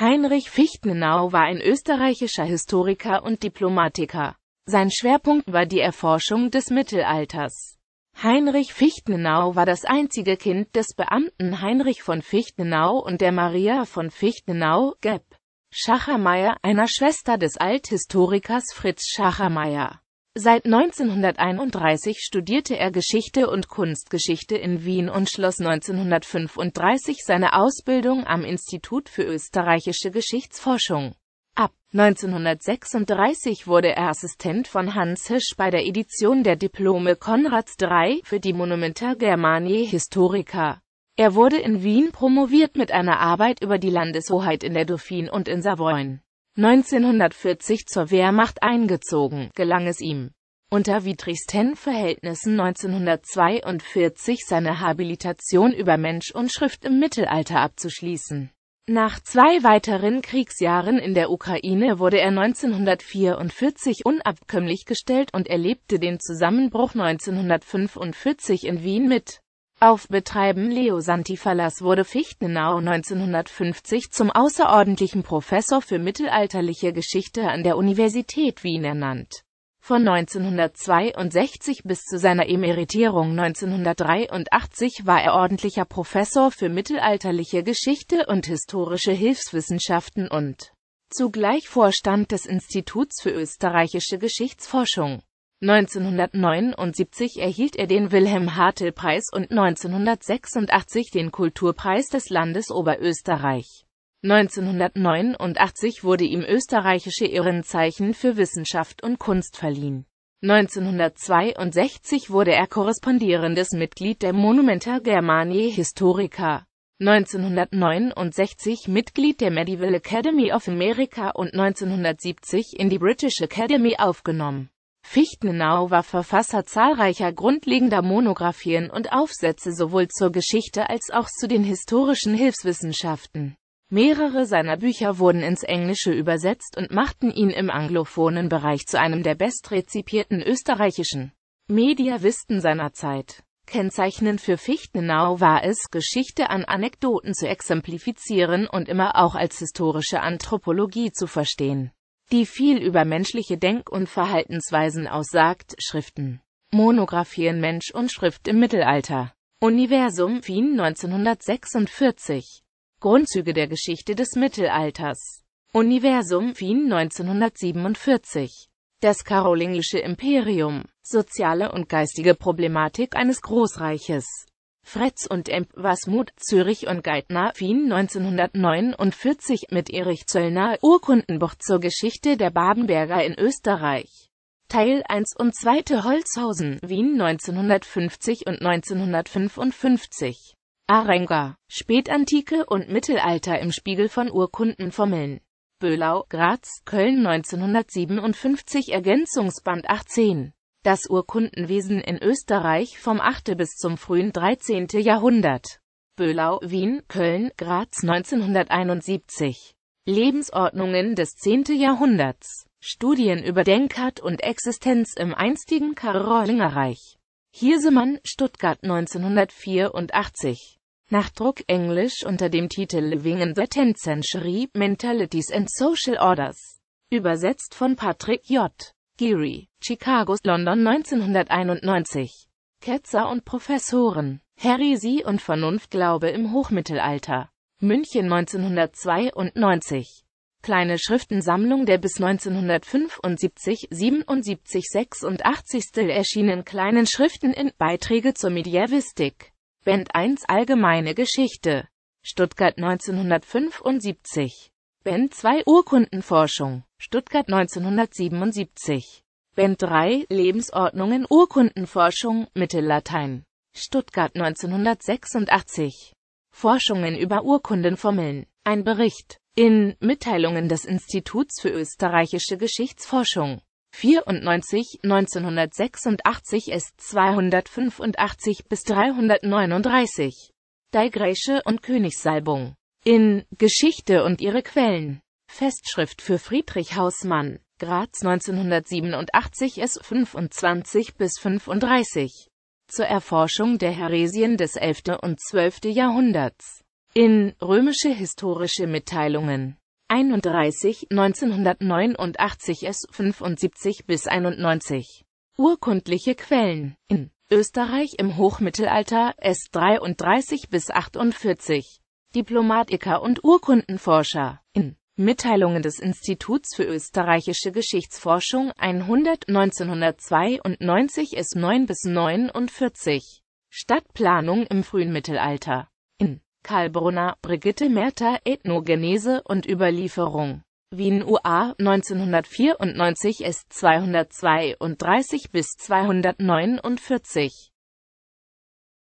Heinrich Fichtenau war ein österreichischer Historiker und Diplomatiker. Sein Schwerpunkt war die Erforschung des Mittelalters. Heinrich Fichtenau war das einzige Kind des Beamten Heinrich von Fichtenau und der Maria von Fichtenau, Geb. Schachermeier, einer Schwester des Althistorikers Fritz Schachermeier. Seit 1931 studierte er Geschichte und Kunstgeschichte in Wien und schloss 1935 seine Ausbildung am Institut für österreichische Geschichtsforschung. Ab 1936 wurde er Assistent von Hans Hisch bei der Edition der Diplome Konrads III für die Monumenta Germaniae Historica. Er wurde in Wien promoviert mit einer Arbeit über die Landeshoheit in der Dauphin und in Savoyen. 1940 zur Wehrmacht eingezogen, gelang es ihm, unter widrigsten Verhältnissen 1942 seine Habilitation über Mensch und Schrift im Mittelalter abzuschließen. Nach zwei weiteren Kriegsjahren in der Ukraine wurde er 1944 unabkömmlich gestellt und erlebte den Zusammenbruch 1945 in Wien mit. Auf Betreiben Leo Santifalas wurde Fichtenau 1950 zum außerordentlichen Professor für mittelalterliche Geschichte an der Universität Wien ernannt. Von 1962 bis zu seiner Emeritierung 1983 war er ordentlicher Professor für mittelalterliche Geschichte und historische Hilfswissenschaften und zugleich Vorstand des Instituts für österreichische Geschichtsforschung. 1979 erhielt er den wilhelm hartel preis und 1986 den Kulturpreis des Landes Oberösterreich. 1989 wurde ihm Österreichische Ehrenzeichen für Wissenschaft und Kunst verliehen. 1962 wurde er korrespondierendes Mitglied der Monumenta Germaniae Historica, 1969 Mitglied der Medieval Academy of America und 1970 in die British Academy aufgenommen Fichtenau war Verfasser zahlreicher grundlegender Monographien und Aufsätze sowohl zur Geschichte als auch zu den historischen Hilfswissenschaften. Mehrere seiner Bücher wurden ins Englische übersetzt und machten ihn im anglophonen Bereich zu einem der bestrezipierten österreichischen Mediawisten seiner Zeit. Kennzeichnend für Fichtenau war es, Geschichte an Anekdoten zu exemplifizieren und immer auch als historische Anthropologie zu verstehen die viel über menschliche Denk- und Verhaltensweisen aussagt, Schriften. Monographien Mensch und Schrift im Mittelalter. Universum Wien 1946. Grundzüge der Geschichte des Mittelalters. Universum Wien 1947. Das karolingische Imperium. Soziale und geistige Problematik eines Großreiches. Fretz und Emp Wasmuth, Zürich und Geithner, Wien 1949 mit Erich Zöllner, Urkundenbuch zur Geschichte der Babenberger in Österreich. Teil 1 und 2. Holzhausen, Wien 1950 und 1955. Arenga, Spätantike und Mittelalter im Spiegel von Urkundenformeln. Böhlau, Graz, Köln 1957 Ergänzungsband 18 das Urkundenwesen in Österreich vom 8. bis zum frühen 13. Jahrhundert. Böhlau, Wien, Köln, Graz 1971. Lebensordnungen des 10. Jahrhunderts. Studien über Denkart und Existenz im einstigen Karolingerreich. Hirsemann, Stuttgart 1984. Nachdruck Englisch unter dem Titel Living in the 10th Century, Mentalities and Social Orders. Übersetzt von Patrick J. Geary, Chicago, London 1991. Ketzer und Professoren. Heresie und Vernunftglaube im Hochmittelalter. München 1992. Kleine Schriftensammlung der bis 1975, 77, 86 erschienen kleinen Schriften in Beiträge zur Medievistik. Band 1 Allgemeine Geschichte. Stuttgart 1975. Band 2 Urkundenforschung, Stuttgart 1977. Band 3 Lebensordnungen Urkundenforschung, Mittellatein, Stuttgart 1986. Forschungen über Urkundenformeln. Ein Bericht in Mitteilungen des Instituts für österreichische Geschichtsforschung. 94, 1986 S 285 bis 339. Daigraische und Königssalbung in Geschichte und ihre Quellen. Festschrift für Friedrich Hausmann, Graz 1987 S. 25 bis 35. Zur Erforschung der Heresien des 11. und 12. Jahrhunderts. In Römische historische Mitteilungen. 31, 1989 S. 75 bis 91. Urkundliche Quellen. In Österreich im Hochmittelalter S. 33 bis 48. Diplomatiker und Urkundenforscher. In Mitteilungen des Instituts für österreichische Geschichtsforschung 100 1992 S 9 bis 49 Stadtplanung im frühen Mittelalter in Karlbrunner, Brigitte Merter, Ethnogenese und Überlieferung. Wien UA 1994 S 232 bis 249